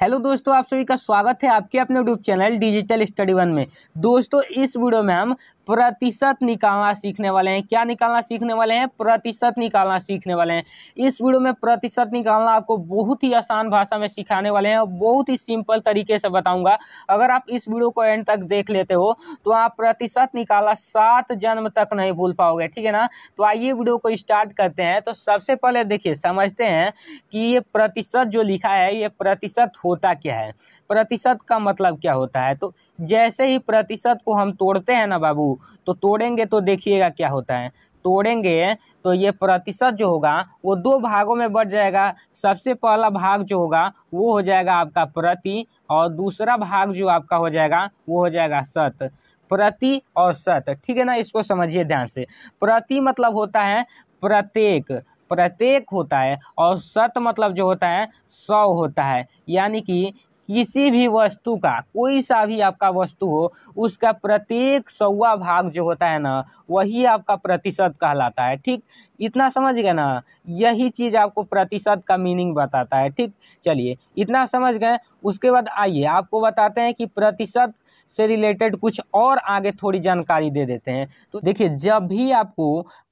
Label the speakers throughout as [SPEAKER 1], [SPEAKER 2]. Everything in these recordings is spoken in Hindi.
[SPEAKER 1] हेलो दोस्तों आप सभी का स्वागत है आपके अपने YouTube channel digital study one में दोस्तों इस वीडियो में हम प्रतिशत निकालना सीखने वाले हैं क्या निकालना सीखने वाले हैं प्रतिशत निकालना सीखने वाले हैं इस वीडियो में प्रतिशत निकालना आपको बहुत ही आसान भाषा में सिखाने वाले हैं और बहुत ही सिंपल तरीके से बताऊंगा अगर आप इस वीडियो को एंड तक देख लेते हो तो आप प्रतिशत निकालना सात जन्म तक नहीं भूल पाओगे ठीक है ना तो आइए वीडियो को स्टार्ट करते हैं तो सबसे पहले देखिए समझते हैं कि ये प्रतिशत जो लिखा है ये प्रतिशत होता क्या है प्रतिशत का मतलब क्या होता है तो जैसे ही प्रतिशत को हम तोड़ते हैं ना बाबू तो तोड़ेंगे तो देखिएगा क्या होता है तोड़ेंगे तो ये प्रतिशत जो होगा वो दो भागों में बढ़ जाएगा सबसे पहला भाग जो होगा वो हो जाएगा आपका प्रति और दूसरा भाग जो आपका हो जाएगा वो हो जाएगा सत प्रति और सत ठीक है ना इसको समझिए ध्यान से प्रति मतलब होता है प्रत्येक प्रत्येक होता है और सत मतलब जो होता है सौ होता है यानी कि किसी भी वस्तु का कोई सा भी आपका वस्तु हो उसका प्रत्येक सौवा भाग जो होता है ना वही आपका प्रतिशत कहलाता है ठीक इतना समझ गए ना यही चीज़ आपको प्रतिशत का मीनिंग बताता है ठीक चलिए इतना समझ गए उसके बाद आइए आपको बताते हैं कि प्रतिशत से रिलेटेड कुछ और आगे थोड़ी जानकारी दे देते हैं तो देखिए जब भी आपको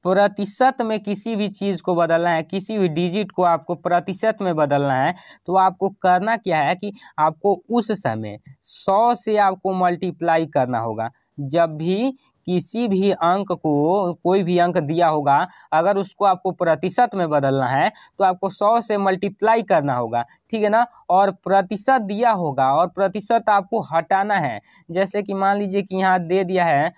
[SPEAKER 1] प्रतिशत में किसी भी चीज़ को बदलना है किसी भी डिजिट को आपको प्रतिशत में बदलना है तो आपको करना क्या है कि आपको उस समय सौ से आपको मल्टीप्लाई करना होगा जब भी किसी भी अंक को कोई भी अंक दिया होगा अगर उसको आपको प्रतिशत में बदलना है तो आपको सौ से मल्टीप्लाई करना होगा ठीक है ना और प्रतिशत दिया होगा और प्रतिशत आपको हटाना है जैसे कि मान लीजिए कि यहाँ दे दिया है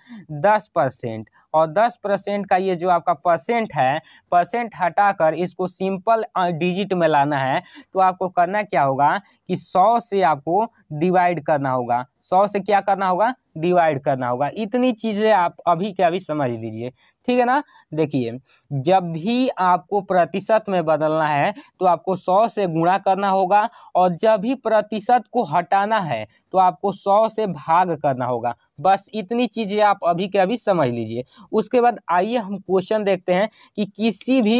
[SPEAKER 1] दस परसेंट और दस परसेंट का ये जो आपका परसेंट है परसेंट हटाकर इसको सिंपल डिजिट में लाना है तो आपको करना क्या होगा कि सौ से आपको डिवाइड करना होगा सौ से क्या करना होगा डिवाइड करना होगा इतनी चीज़ें आप अभी के अभी समझ लीजिए ठीक है ना देखिए जब भी आपको प्रतिशत में बदलना है तो आपको सौ से गुणा करना होगा और जब भी प्रतिशत को हटाना है तो आपको सौ से भाग करना होगा बस इतनी चीज़ें आप अभी के अभी समझ लीजिए उसके बाद आइए हम क्वेश्चन देखते हैं कि किसी भी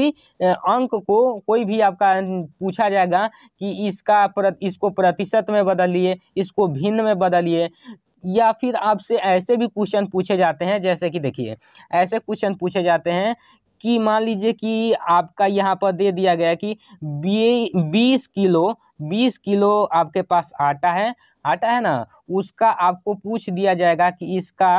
[SPEAKER 1] अंक को कोई भी आपका पूछा जाएगा कि इसका प्रत, इसको प्रतिशत में बदलिए इसको भिन्न में बदलिए या फिर आपसे ऐसे भी क्वेश्चन पूछे जाते हैं जैसे कि देखिए ऐसे क्वेश्चन पूछे जाते हैं कि मान लीजिए कि आपका यहाँ पर दे दिया गया कि बी बीस किलो बीस किलो आपके पास आटा है आटा है ना उसका आपको पूछ दिया जाएगा कि इसका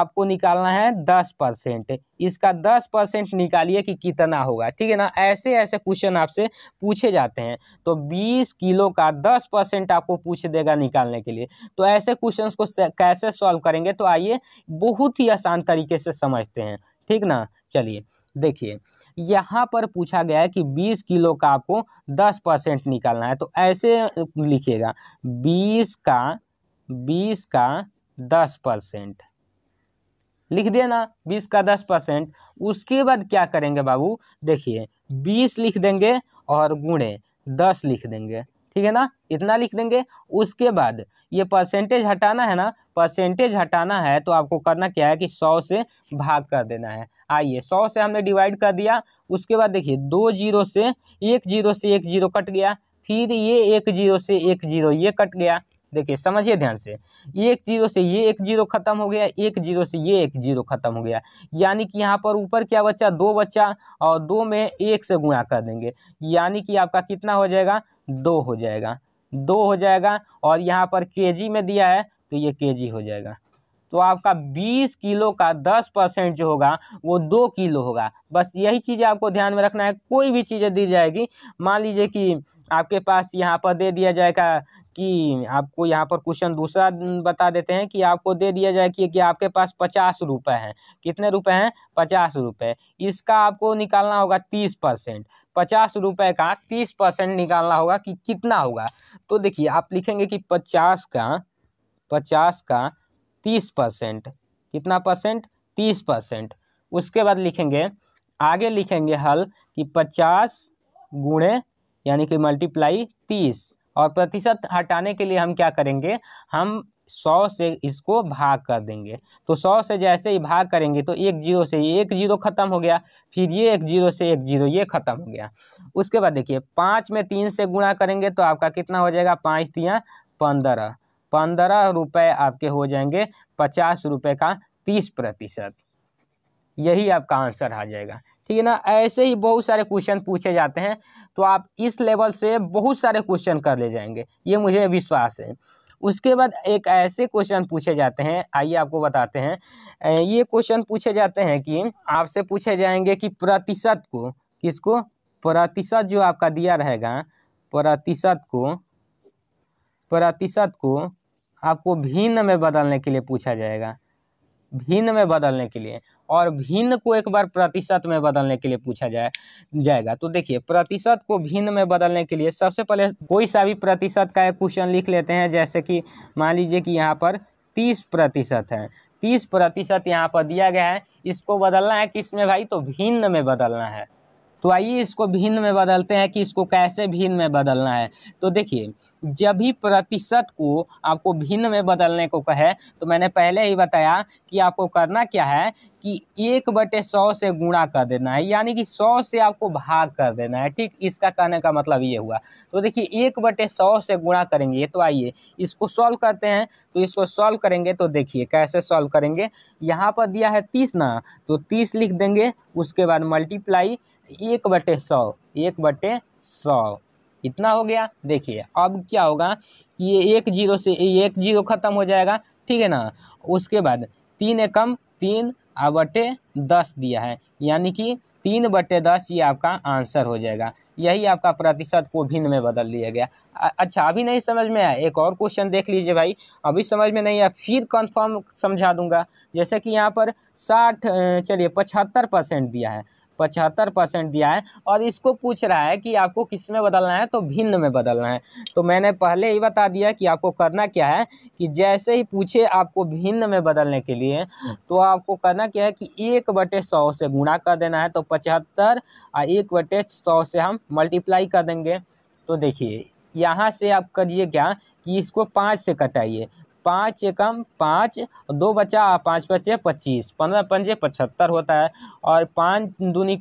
[SPEAKER 1] आपको निकालना है दस परसेंट इसका दस परसेंट निकालिए कि कितना होगा ठीक है ना ऐसे ऐसे क्वेश्चन आपसे पूछे जाते हैं तो बीस किलो का दस परसेंट आपको पूछ देगा निकालने के लिए तो ऐसे क्वेश्चन को कैसे सॉल्व करेंगे तो आइए बहुत ही आसान तरीके से समझते हैं ठीक ना चलिए देखिए यहाँ पर पूछा गया है कि 20 किलो का आपको 10 परसेंट निकालना है तो ऐसे लिखिएगा 20 का 20 का 10 परसेंट लिख दिया ना बीस का दस परसेंट उसके बाद क्या करेंगे बाबू देखिए बीस लिख देंगे और गुणे दस लिख देंगे ठीक है ना इतना लिख देंगे उसके बाद ये परसेंटेज हटाना है ना परसेंटेज हटाना है तो आपको करना क्या है कि सौ से भाग कर देना है आइए सौ से हमने डिवाइड कर दिया उसके बाद देखिए दो जीरो से एक जीरो से एक जीरो कट गया फिर ये एक जीरो से एक जीरो ये कट गया देखिए समझिए ध्यान से एक जीरो से ये एक जीरो खत्म हो गया एक जीरो से ये एक जीरो खत्म हो गया यानी कि यहाँ पर ऊपर क्या बच्चा दो बच्चा और दो में एक से गुणा कर देंगे यानी कि आपका कितना हो जाएगा दो हो जाएगा दो हो जाएगा और यहाँ पर के जी में दिया है तो ये के जी हो जाएगा तो आपका बीस किलो का दस परसेंट जो होगा वो दो किलो होगा बस यही चीज़ आपको ध्यान में रखना है कोई भी चीज़ें दी जाएगी मान लीजिए कि आपके पास यहाँ पर दे दिया जाएगा कि आपको यहाँ पर क्वेश्चन दूसरा बता देते हैं कि आपको दे दिया जाए कि, कि आपके पास पचास रुपये हैं कितने रुपए हैं पचास रुपये इसका आपको निकालना होगा तीस परसेंट पचास रुपये का तीस परसेंट निकालना होगा कि कितना होगा तो देखिए आप लिखेंगे कि पचास का पचास का तीस परसेंट कितना परसेंट तीस परसेंट उसके बाद लिखेंगे आगे लिखेंगे हल कि पचास गुणे यानी कि मल्टीप्लाई तीस और प्रतिशत हटाने के लिए हम क्या करेंगे हम सौ से इसको भाग कर देंगे तो सौ से जैसे ही भाग करेंगे तो एक जीरो से ये एक जीरो ख़त्म हो गया फिर ये एक जीरो से एक जीरो ये ख़त्म हो गया उसके बाद देखिए पाँच में तीन से गुणा करेंगे तो आपका कितना हो जाएगा पाँच तियाँ पंद्रह पंद्रह रुपये आपके हो जाएंगे पचास रुपये का तीस प्रतिशत यही आपका आंसर आ जाएगा ठीक है ना ऐसे ही बहुत सारे क्वेश्चन पूछे जाते हैं तो आप इस लेवल से बहुत सारे क्वेश्चन कर ले जाएंगे ये मुझे विश्वास है उसके बाद एक ऐसे क्वेश्चन पूछे जाते हैं आइए आपको बताते हैं ये क्वेश्चन पूछे जाते हैं कि आपसे पूछे जाएंगे कि प्रतिशत को किसको प्रतिशत जो आपका दिया रहेगा प्रतिशत को प्रतिशत को आपको भिन्न में बदलने के लिए पूछा जाएगा भिन्न में बदलने के लिए और भिन्न को एक बार प्रतिशत में बदलने के लिए पूछा जाए जाएगा तो देखिए प्रतिशत को भिन्न में बदलने के लिए सबसे पहले कोई सा भी प्रतिशत का एक क्वेश्चन लिख लेते हैं जैसे कि मान लीजिए कि यहाँ पर तीस प्रतिशत है तीस प्रतिशत यहाँ पर दिया गया है इसको बदलना है किस में भाई तो भिन्न में बदलना है तो आइए इसको भिन्न में बदलते हैं कि इसको कैसे भिन्न में बदलना है तो देखिए जब भी प्रतिशत को आपको भिन्न में बदलने को कहे तो मैंने पहले ही बताया कि आपको करना क्या है कि एक बटे सौ से गुणा कर देना है यानी कि सौ से आपको भाग कर देना है ठीक इसका कहने का मतलब ये हुआ तो देखिए एक बटे सौ से गुणा करेंगे तो आइए इसको सॉल्व करते हैं तो इसको सॉल्व करेंगे तो देखिए कैसे सॉल्व करेंगे यहाँ पर दिया है तीस ना तो तीस लिख देंगे उसके बाद मल्टीप्लाई एक बटे सौ एक बटे सौ इतना हो गया देखिए अब क्या होगा कि ये एक जीरो से एक जीरो ख़त्म हो जाएगा ठीक है ना उसके बाद तीन एकम तीन और बटे दस दिया है यानी कि तीन बटे दस ये आपका आंसर हो जाएगा यही आपका प्रतिशत को भिन्न में बदल दिया गया अच्छा अभी नहीं समझ में आया एक और क्वेश्चन देख लीजिए भाई अभी समझ में नहीं आया फिर कंफर्म समझा दूंगा जैसे कि यहाँ पर साठ चलिए पचहत्तर परसेंट दिया है पचहत्तर परसेंट दिया है और इसको पूछ रहा है कि आपको किस में बदलना है तो भिन्न में बदलना है तो मैंने पहले ही बता दिया कि आपको करना क्या है कि जैसे ही पूछे आपको भिन्न में बदलने के लिए तो आपको करना क्या है कि एक बटे सौ से गुणा कर देना है तो पचहत्तर और एक बटे सौ से हम मल्टीप्लाई कर देंगे तो देखिए यहाँ से आप करिए क्या कि इसको पाँच से कटाइए पाँच एकम पाँच दो बचा पाँच पचे पच्चीस पंद्रह पंजे पचहत्तर होता है और पाँच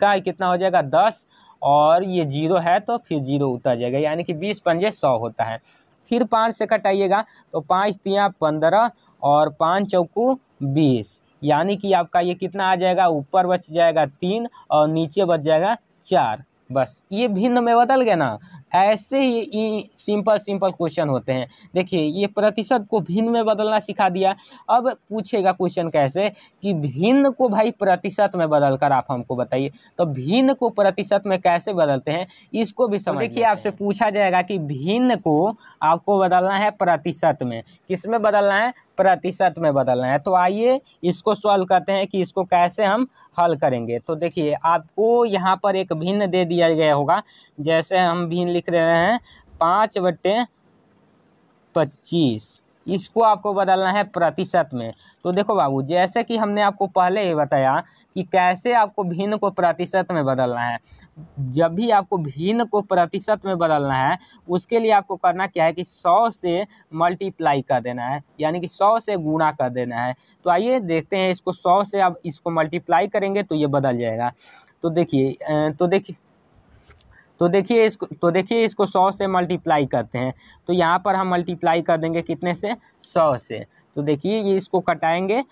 [SPEAKER 1] का कितना हो जाएगा दस और ये जीरो है तो फिर जीरो उतर जाएगा यानी कि बीस पंजे सौ होता है फिर पाँच से कटाइएगा तो पाँच तिया पंद्रह और पाँच चौकू बीस यानी कि आपका ये कितना आ जाएगा ऊपर बच जाएगा तीन और नीचे बच जाएगा चार बस ये भिन्न में बदल गया ना ऐसे ही सिंपल सिंपल क्वेश्चन होते हैं देखिए ये प्रतिशत को भिन्न में बदलना सिखा दिया अब पूछेगा क्वेश्चन कैसे कि भिन्न को भाई प्रतिशत में बदल कर आप हमको बताइए तो भिन्न को प्रतिशत में कैसे बदलते हैं इसको भी तो समझ देखिए आपसे पूछा जाएगा कि भिन्न को आपको बदलना है प्रतिशत में किस में बदलना है प्रतिशत में बदलना है तो आइए इसको सॉल्व करते हैं कि इसको कैसे हम हल करेंगे तो देखिए आपको यहाँ पर एक भिन्न दे दिया गया होगा जैसे हम भी लिख रहे हैं पाँच बट्टे पच्चीस इसको आपको बदलना है प्रतिशत में तो देखो बाबू जैसे कि हमने आपको पहले ही बताया कि कैसे आपको भिन्न को प्रतिशत में बदलना है जब भी आपको भिन्न को प्रतिशत में बदलना है उसके लिए आपको करना क्या है कि सौ से मल्टीप्लाई कर देना है यानी कि सौ से गुणा कर देना है तो आइए देखते हैं इसको सौ से आप इसको मल्टीप्लाई करेंगे तो ये बदल जाएगा तो देखिए तो देखिए तो देखिए इसको तो देखिए इसको सौ से मल्टीप्लाई करते हैं तो यहाँ पर हम मल्टीप्लाई कर देंगे कितने से सौ से तो देखिए ये इसको कटाएंगे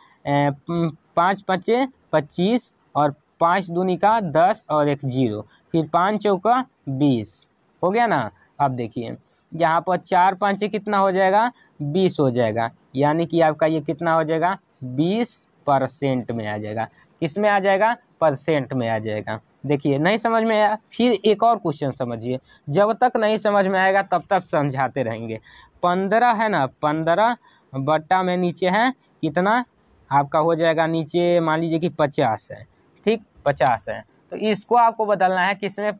[SPEAKER 1] पाँच पचे पच्चीस और पाँच दूनी का दस और एक जीरो फिर पाँच चौका बीस हो गया ना अब देखिए यहाँ पर चार पाँच कितना हो जाएगा बीस हो जाएगा यानी कि आपका ये कितना हो जाएगा बीस परसेंट में आ जाएगा किस में आ जाएगा परसेंट में आ जाएगा देखिए नहीं समझ में आया फिर एक और क्वेश्चन समझिए जब तक नहीं समझ में आएगा तब तक समझाते रहेंगे पंद्रह है ना पंद्रह बट्टा में नीचे है कितना आपका हो जाएगा नीचे मान लीजिए कि पचास है ठीक पचास है तो इसको आपको बदलना है किसमें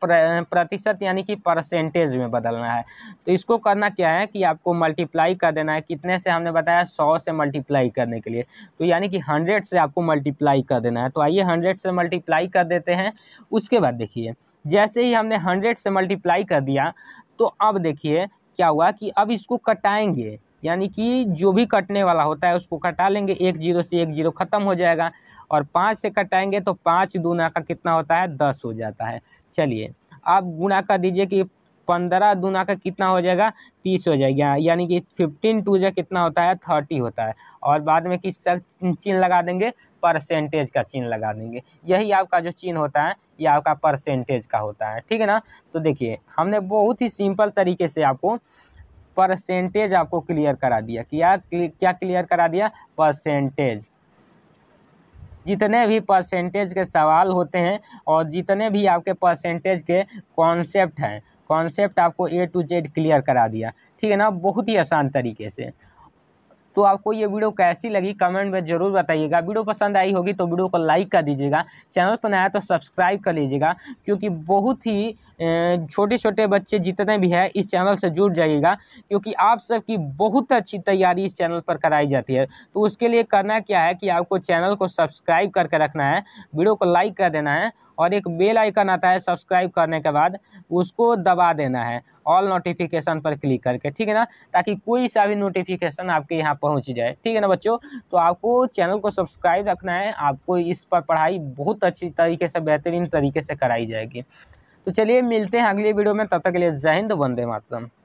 [SPEAKER 1] प्रतिशत यानी कि परसेंटेज में बदलना है तो इसको करना क्या है कि आपको मल्टीप्लाई कर देना है कितने से हमने बताया सौ से मल्टीप्लाई करने के लिए तो यानी कि हंड्रेड से आपको मल्टीप्लाई कर देना है तो आइए हंड्रेड से मल्टीप्लाई कर देते हैं उसके बाद देखिए जैसे ही हमने हंड्रेड से मल्टीप्लाई कर दिया तो अब देखिए क्या हुआ कि अब इसको कटाएंगे यानी कि जो भी कटने वाला होता है उसको कटा लेंगे एक जीरो से एक जीरो ख़त्म हो जाएगा और पाँच से कटाएंगे तो पाँच दूना का कितना होता है दस हो जाता है चलिए आप गुणा कर दीजिए कि पंद्रह दूना का कितना हो जाएगा तीस हो जाएगा हाँ, यानी कि फिफ्टीन टू जो कितना होता है थर्टी होता है और बाद में किस चिन्ह लगा देंगे परसेंटेज का चिन्ह लगा देंगे यही आपका जो चिन्ह होता है ये आपका परसेंटेज का होता है ठीक है ना तो देखिए हमने बहुत ही सिंपल तरीके से आपको परसेंटेज आपको क्लियर करा दिया क्या क्या क्लियर करा दिया परसेंटेज जितने भी परसेंटेज के सवाल होते हैं और जितने भी आपके परसेंटेज के कॉन्सेप्ट हैं कॉन्सेप्ट आपको ए टू जेड क्लियर करा दिया ठीक है ना बहुत ही आसान तरीके से तो आपको ये वीडियो कैसी लगी कमेंट में ज़रूर बताइएगा वीडियो पसंद आई होगी तो वीडियो को लाइक कर दीजिएगा चैनल पर नया तो सब्सक्राइब कर लीजिएगा क्योंकि बहुत ही छोटे छोटे बच्चे जितने भी हैं इस चैनल से जुड़ जाइएगा क्योंकि आप सबकी बहुत अच्छी तैयारी इस चैनल पर कराई जाती है तो उसके लिए करना क्या है कि आपको चैनल को सब्सक्राइब करके रखना है वीडियो को लाइक कर देना है और एक बेल आइकन आता है सब्सक्राइब करने के बाद उसको दबा देना है ऑल नोटिफिकेशन पर क्लिक करके ठीक है ना ताकि कोई सा भी नोटिफिकेशन आपके यहाँ पहुँच जाए ठीक है ना बच्चों तो आपको चैनल को सब्सक्राइब रखना है आपको इस पर पढ़ाई बहुत अच्छी तरीके से बेहतरीन तरीके से कराई जाएगी तो चलिए मिलते हैं अगले वीडियो में तब तक के लिए जय हिंद वंदे मातरम